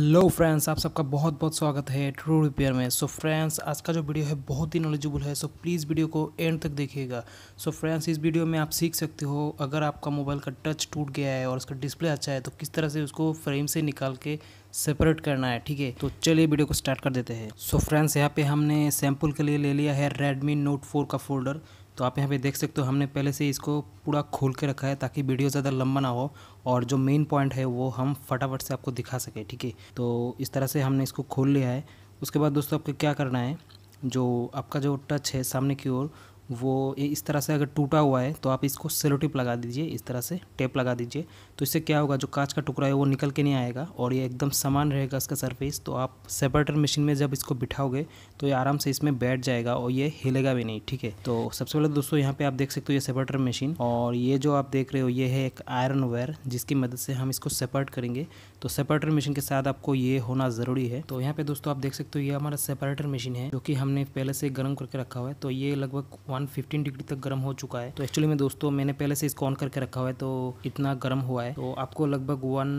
hello friends आप सबका बहुत बहुत स्वागत है ट्रू रिपेयर में सो so फ्रेंड्स आज का जो वीडियो है बहुत ही नॉलेजेबल है सो so प्लीज़ वीडियो को एंड तक देखिएगा सो so फ्रेंड्स इस वीडियो में आप सीख सकते हो अगर आपका मोबाइल का टच टूट गया है और उसका डिस्प्ले अच्छा है तो किस तरह से उसको फ्रेम से निकाल के सेपरेट करना है ठीक है तो चलिए वीडियो को स्टार्ट कर देते हैं सो फ्रेंड्स यहाँ पर हमने सैम्पल के लिए ले लिया है रेडमी नोट फोर का फोल्डर तो आप यहाँ पे देख सकते हो हमने पहले से इसको पूरा खोल के रखा है ताकि वीडियो ज़्यादा लंबा ना हो और जो मेन पॉइंट है वो हम फटाफट से आपको दिखा सके ठीक है तो इस तरह से हमने इसको खोल लिया है उसके बाद दोस्तों आपको क्या करना है जो आपका जो टच है सामने की ओर वो इस तरह से अगर टूटा हुआ है तो आप इसको सेलोटिप लगा दीजिए इस तरह से टेप लगा दीजिए तो इससे क्या होगा जो कांच का टुकड़ा है वो निकल के नहीं आएगा और ये एकदम समान रहेगा इसका सरफेस तो आप सेपरेटर मशीन में जब इसको बिठाओगे तो ये आराम से इसमें बैठ जाएगा और ये हिलेगा भी नहीं ठीक है तो सबसे पहले दोस्तों यहाँ पे आप देख सकते हो ये सेपरेटर मशीन और ये जो आप देख रहे हो ये है एक आयरन वायर जिसकी मदद से हम इसको सेपरेट करेंगे तो सेपरेटर मशीन के साथ आपको ये होना ज़रूरी है तो यहाँ पे दोस्तों आप देख सकते हो ये हमारा सेपरेटर मशीन है जो कि हमने पहले से गर्म करके रखा हुआ है तो ये लगभग 115 डिग्री तक गर्म हो चुका है तो एक्चुअली में दोस्तों मैंने पहले से इसको ऑन करके रखा हुआ है तो इतना गर्म हुआ है तो आपको लगभग वन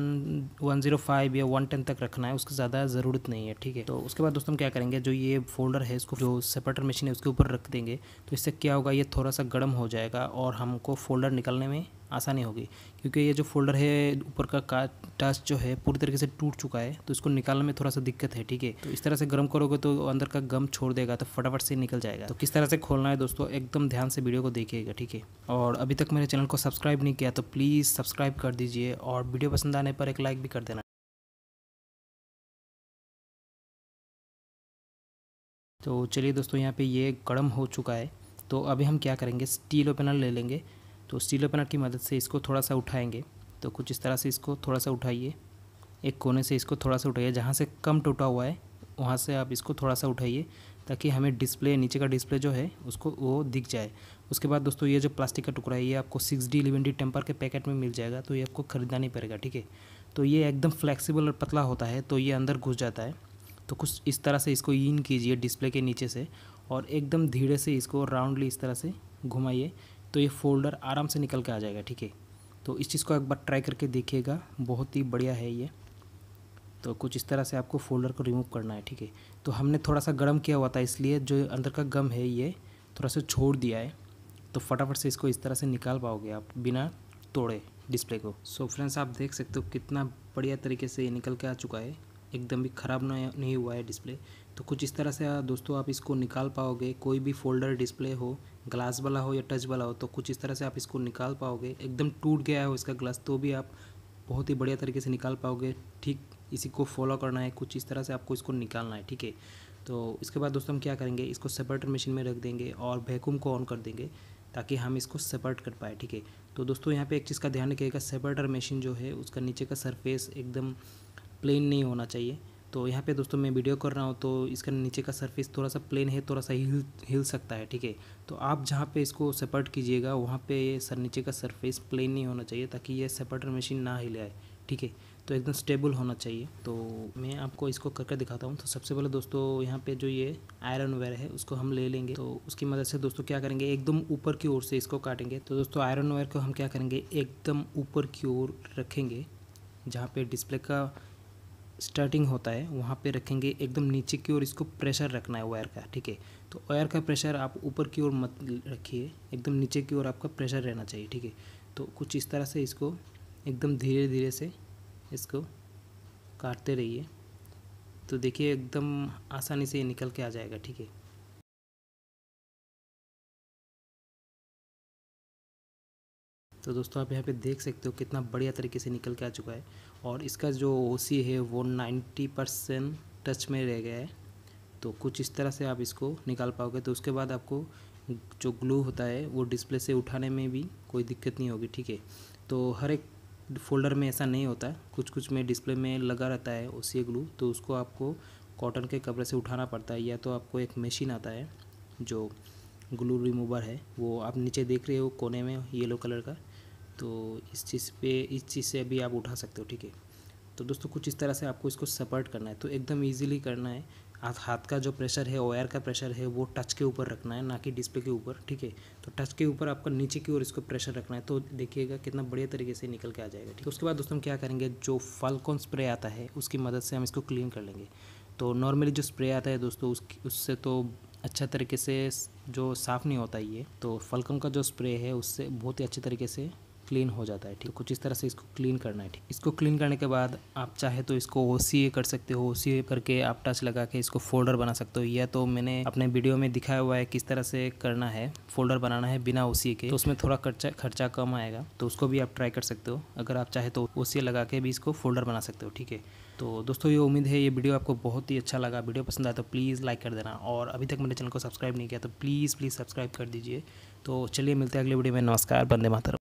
वन जीरो फाइव या वन टेन तक रखना है उसकी ज़्यादा ज़रूरत नहीं है ठीक है तो उसके बाद दोस्तों हम क्या करेंगे जो ये फोल्डर है इसको जो सेपरेटर मशीन है उसके ऊपर रख देंगे तो इससे क्या होगा ये थोड़ा सा गर्म हो जाएगा और हमको फोल्डर निकलने में आसानी होगी क्योंकि ये जो फोल्डर है ऊपर का टच जो है पूरी तरीके से टूट चुका है तो इसको निकालने में थोड़ा सा दिक्कत है ठीक है तो इस तरह से गर्म करोगे तो अंदर का गम छोड़ देगा तो फटाफट से निकल जाएगा तो किस तरह से खोलना है दोस्तों एकदम ध्यान से वीडियो को देखिएगा ठीक है और अभी तक मेरे चैनल को सब्सक्राइब नहीं किया तो प्लीज़ सब्सक्राइब कर दीजिए और वीडियो पसंद आने पर एक लाइक भी कर देना तो चलिए दोस्तों यहाँ पे ये गर्म हो चुका है तो अभी हम क्या करेंगे स्टील ओपनर ले लेंगे तो स्टील ओपनर की मदद से इसको थोड़ा सा उठाएंगे तो कुछ इस तरह से इसको थोड़ा सा उठाइए एक कोने से इसको थोड़ा सा उठाइए जहाँ से कम टूटा हुआ है वहाँ से आप इसको थोड़ा सा उठाइए ताकि हमें डिस्प्ले नीचे का डिस्प्ले जो है उसको वो दिख जाए उसके बाद दोस्तों ये जो प्लास्टिक का टुकड़ा है ये आपको six D eleven D temper के पैकेट में मिल जाएगा तो ये आपको ख़रीदना नहीं पड़ेगा ठीक है तो ये एकदम फ्लेक्सिबल और पतला होता है तो ये अंदर घुस जाता है तो कुछ इस तरह से इसको इन कीजिए डिस्प्ले के नीचे से और एकदम धीरे से इसको राउंडली इस तरह से घुमाइए तो ये फोल्डर आराम से निकल के आ जाएगा ठीक है तो इस चीज़ को एक बार ट्राई करके देखिएगा बहुत ही बढ़िया है ये तो कुछ इस तरह से आपको फोल्डर को रिमूव करना है ठीक है तो हमने थोड़ा सा गर्म किया हुआ था इसलिए जो अंदर का गम है ये थोड़ा सा छोड़ दिया है तो फटाफट से इसको इस तरह से निकाल पाओगे आप बिना तोड़े डिस्प्ले को सो so फ्रेंड्स आप देख सकते हो कितना बढ़िया तरीके से ये निकल के आ चुका है एकदम भी ख़राब नहीं हुआ है डिस्प्ले तो कुछ इस तरह से हाँ, दोस्तों आप इसको निकाल पाओगे कोई भी फोल्डर डिस्प्ले हो ग्लास वाला हो या टच वाला हो तो कुछ इस तरह से आप इसको निकाल पाओगे एकदम टूट गया हो इसका ग्लास तो भी आप बहुत ही बढ़िया तरीके से निकाल पाओगे ठीक इसी को फॉलो करना है कुछ इस तरह से आपको इसको निकालना है ठीक है तो इसके बाद दोस्तों हम क्या करेंगे इसको सेपरेटर मशीन में रख देंगे और वैक्यूम को ऑन कर देंगे ताकि हम इसको सेपरेट कर पाए ठीक है तो दोस्तों यहाँ पे एक चीज़ का ध्यान रखिएगा सेपरेटर मशीन जो है उसका नीचे का सरफेस एकदम प्लेन नहीं होना चाहिए तो यहाँ पे दोस्तों मैं वीडियो कर रहा हूँ तो इसका नीचे का सरफेस थोड़ा सा प्लेन है थोड़ा सा हिल हिल सकता है ठीक है तो आप जहाँ पे इसको सपर्ट कीजिएगा वहाँ पे सर नीचे का सरफेस प्लेन नहीं होना चाहिए ताकि ये सेपरेटर मशीन ना हिले आए ठीक है तो एकदम स्टेबल होना चाहिए तो मैं आपको इसको करके दिखाता हूँ तो सबसे पहले दोस्तों यहाँ पे जो ये आयरन वेयर है उसको हम ले लेंगे तो उसकी मदद से दोस्तों क्या करेंगे एकदम ऊपर की ओर से इसको काटेंगे तो दोस्तों आयरन वेयर को हम क्या करेंगे एकदम ऊपर की ओर रखेंगे जहाँ पे डिस्प्ले का स्टार्टिंग होता है वहाँ पे रखेंगे एकदम नीचे की ओर इसको प्रेशर रखना है वायर का ठीक है तो वायर का प्रेशर आप ऊपर की ओर मत रखिए एकदम नीचे की ओर आपका प्रेशर रहना चाहिए ठीक है तो कुछ इस तरह से इसको एकदम धीरे धीरे से इसको काटते रहिए तो देखिए एकदम आसानी से ये निकल के आ जाएगा ठीक है तो दोस्तों आप यहाँ पे देख सकते हो कितना बढ़िया तरीके से निकल के आ चुका है और इसका जो ओ है वो नाइन्टी परसेंट टच में रह गया है तो कुछ इस तरह से आप इसको निकाल पाओगे तो उसके बाद आपको जो ग्लू होता है वो डिस्प्ले से उठाने में भी कोई दिक्कत नहीं होगी ठीक है तो हर एक फोल्डर में ऐसा नहीं होता कुछ कुछ में डिस्प्ले में लगा रहता है ओ ग्लू तो उसको आपको कॉटन के कपड़े से उठाना पड़ता है या तो आपको एक मशीन आता है जो ग्लू रिमूवर है वो आप नीचे देख रहे हो कोने में येलो कलर का तो इस चीज़ पे इस चीज़ से अभी आप उठा सकते हो ठीक है तो दोस्तों कुछ इस तरह से आपको इसको सपोर्ट करना है तो एकदम ईजिली करना है आप हाथ का जो प्रेशर है ओयर का प्रेशर है वो टच के ऊपर रखना है ना कि डिस्प्ले के ऊपर ठीक है तो टच के ऊपर आपका नीचे की ओर इसको प्रेशर रखना है तो देखिएगा कितना बढ़िया तरीके से निकल के आ जाएगा ठीक है तो उसके बाद दोस्तों हम क्या करेंगे जो फलकॉन स्प्रे आता है उसकी मदद से हम इसको क्लीन कर लेंगे तो नॉर्मली जो स्प्रे आता है दोस्तों उसकी उससे तो अच्छा तरीके से जो साफ़ नहीं होता ये तो फलकम का जो स्प्रे है उससे बहुत ही अच्छे तरीके से क्लीन हो जाता है ठीक तो कुछ इस तरह से इसको क्लीन करना है ठीक इसको क्लीन करने के बाद आप चाहे तो इसको ओ कर सकते हो ओ करके आप टच लगा के इसको फोल्डर बना सकते हो या तो मैंने अपने वीडियो में दिखाया हुआ है किस तरह से करना है फोल्डर बनाना है बिना ओ के तो उसमें थोड़ा खर्चा खर्चा कम आएगा तो उसको भी आप ट्राई कर सकते हो अगर आप चाहे तो ओ लगा के भी इसको फोल्डर बना सकते हो ठीक है तो दोस्तों ये उम्मीद है ये वीडियो आपको बहुत ही अच्छा लगा वीडियो पसंद आया तो प्लीज़ लाइक कर देना और अभी तक मैंने चैनल को सब्सक्राइब नहीं किया तो प्लीज़ प्लीज़ सब्सक्राइब कर दीजिए तो चलिए मिलते हैं अगले वीडियो में नमस्कार बंदे मातर